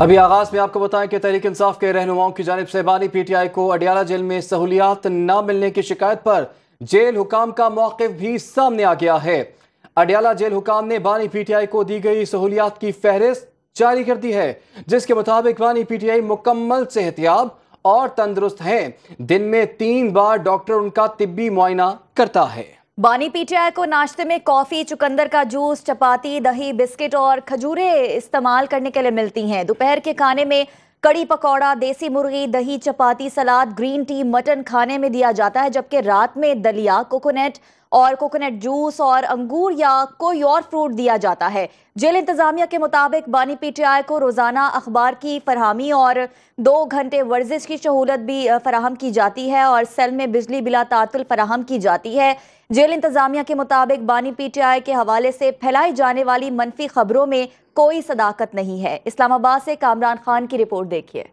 अभी आगाज में आपको बताएं कि तहरीक इंसाफ के रहनुमाओं की जानब से बानी पीटीआई को अडियाला जेल में सहूलियात न मिलने की शिकायत पर जेल हुकाम का मौकफ भी सामने आ गया है अडियाला जेल हुकाम ने बानी पीटीआई को दी गई सहूलियात की फहरिस्त जारी कर दी है जिसके मुताबिक बानी पीटीआई मुकम्मल सेहतियाब और तंदुरुस्त हैं दिन में तीन बार डॉक्टर उनका तिब्बी मुआयना करता है बानी पीटीआई को नाश्ते में कॉफी चुकंदर का जूस चपाती दही बिस्किट और खजूरें इस्तेमाल करने के लिए मिलती हैं दोपहर के खाने में कड़ी पकौड़ा देसी मुर्गी दही chapati salad green tea mutton खाने में दिया जाता है जबकि रात में दलिया कोकोनट और कोकोनट जूस और अंगूर या कोई और फ्रूट दिया जाता है जेल इंतजामिया के मुताबिक बानी पीटीआई को रोजाना अखबार की फरहमी और दो घंटे वर्जिश की सहूलत भी फराहम की जाती है और सेल में बिजली बिला तातुल फराहम की जाती है जेल इंतजामिया के मुताबिक बानी पीटीआई के हवाले से फैलाई जाने वाली मनफी खबरों में कोई सदाकत नहीं है इस्लामाबाद से कामरान खान की रिपोर्ट देखिए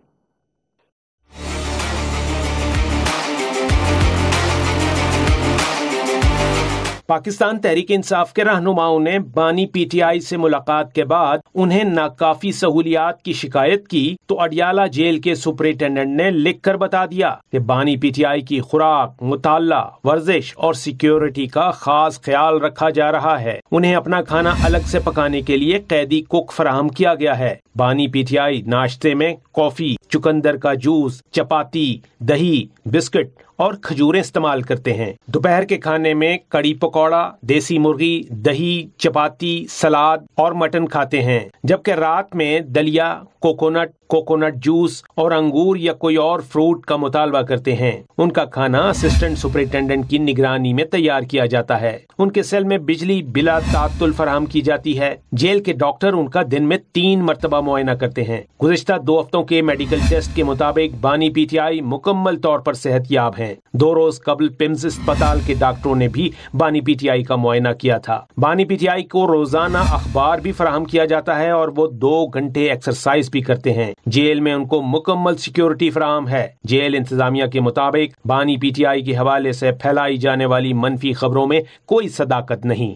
पाकिस्तान तहरीक इंसाफ के रहनुमाओं ने बानी पीटीआई से मुलाकात के बाद उन्हें नाकाफी सहूलियात की शिकायत की तो अडियाला जेल के सुपरिटेंडेंट ने लिख कर बता दिया कि बानी पीटीआई की खुराक मुताला वर्जिश और सिक्योरिटी का खास ख्याल रखा जा रहा है उन्हें अपना खाना अलग से पकाने के लिए कैदी कुक फराहम किया गया है बानी पीटीआई नाश्ते में कॉफी चुकंदर का जूस चपाती दही बिस्किट और खजूरें इस्तेमाल करते हैं दोपहर के खाने में कड़ी पकौड़ा देसी मुर्गी दही चपाती सलाद और मटन खाते हैं जबकि रात में दलिया कोकोनट कोकोनट जूस और अंगूर या कोई और फ्रूट का मुतालबा करते हैं उनका खाना असिस्टेंट सुपरिटेंडेंट की निगरानी में तैयार किया जाता है उनके सेल में बिजली बिला तातुल फराम की जाती है जेल के डॉक्टर उनका दिन में तीन मरतबा मुआयना करते हैं गुजश्ता दो हफ्तों के मेडिकल टेस्ट के मुताबिक बानी पीटीआई मुकम्मल तौर पर सेहत याब है दो रोज कबल पिम्स अस्पताल के डॉक्टरों ने भी बानी पीटीआई का मुआयना किया था बानी पीटीआई को रोजाना अखबार भी फराहम किया जाता है और वो दो घंटे एक्सरसाइज भी करते हैं जेल में उनको मुकम्मल सिक्योरिटी फ्राहम है जेल इंतजामिया के मुताबिक बानी पीटीआई के हवाले से फैलाई जाने वाली मनफी खबरों में कोई सदाकत नहीं